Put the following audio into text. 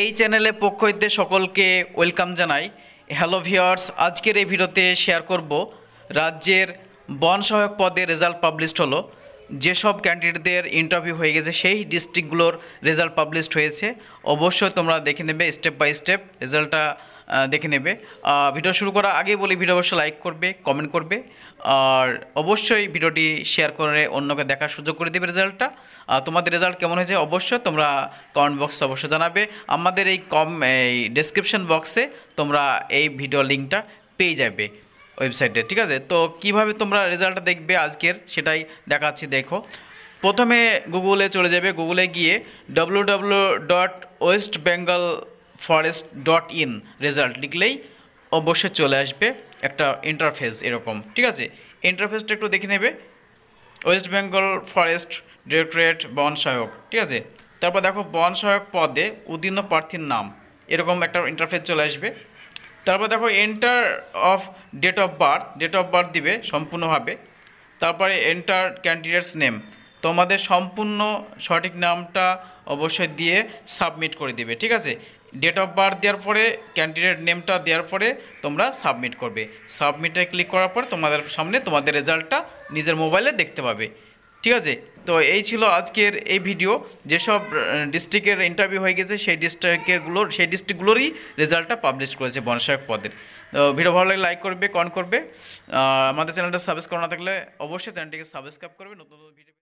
এই চ্যানেলে পক্ষ হইতে সকলকে ওয়েলকাম জানাই হ্যালো ভিওয়ার্স আজকের এই ভিডিওতে শেয়ার করব রাজ্যের বন সহায়ক পদে রেজাল্ট পাবলিশড হলো যেসব ক্যান্ডিডেটদের ইন্টারভিউ হয়ে গেছে সেই ডিস্ট্রিক্টগুলোর রেজাল্ট পাবলিশড হয়েছে অবশ্যই তোমরা দেখে নেবে স্টেপ বাই স্টেপ রেজাল্টটা দেখে নেবে ভিডিও শুরু করার আগে বলি ভিডিও অবশ্যই লাইক করবে কমেন্ট করবে আর অবশ্যই ভিডিওটি শেয়ার করে অন্যকে দেখার সুযোগ করে দেবে রেজাল্টটা তোমাদের রেজাল্ট কেমন হয়েছে অবশ্যই তোমরা কমেন্ট বক্সে অবশ্যই জানাবে আমাদের এই কম এই ডেসক্রিপশন বক্সে তোমরা এই ভিডিও লিঙ্কটা পেয়ে যাবে ওয়েবসাইটে ঠিক আছে তো কিভাবে তোমরা রেজাল্টটা দেখবে আজকের সেটাই দেখাচ্ছি দেখো প্রথমে গুগলে চলে যাবে গুগলে গিয়ে W W dot West Bengal forest dot in result লিখলেই অবশ্যই চলে আসবে একটা ইন্টারফেস এরকম ঠিক আছে ইন্টারফেসটা একটু দেখে নেবে ওয়েস্ট বেঙ্গল ফরেস্ট ডিরেক্টরেট বন সহায়ক ঠিক আছে তারপর দেখো বন সহায়ক পদে উদীর্ণ প্রার্থীর নাম এরকম একটা ইন্টারফেস চলে আসবে তারপর দেখো enter of date of birth date of birth দিবে সম্পূর্ণভাবে তারপরে এন্টার ক্যান্ডিডেটস নেম তোমাদের সম্পূর্ণ সঠিক নামটা অবশ্যই দিয়ে সাবমিট করে দিবে ঠিক আছে ডেট অফ বার্থ দেওয়ার পরে ক্যান্ডিডেট নেমটা দেওয়ার পরে তোমরা সাবমিট করবে সাবমিটে ক্লিক করার পর তোমাদের সামনে তোমাদের রেজাল্টটা নিজের মোবাইলে দেখতে পাবে ঠিক আছে তো এই ছিল আজকের এই ভিডিও যেসব ডিস্ট্রিক্টের ইন্টারভিউ হয়ে গেছে সেই ডিস্ট্রিক্টেরগুলোর সেই ডিস্ট্রিক্টগুলোরই রেজাল্টটা পাবলিশ করেছে বনসায়ক পদের তো ভিডিও ভালো লাগলে লাইক করবে কমেন্ট করবে আমাদের চ্যানেলটা সাবস্ক্রাইব না থাকলে অবশ্যই চ্যানেলটিকে সাবস্ক্রাইব করবে নতুন নতুন ভিডিও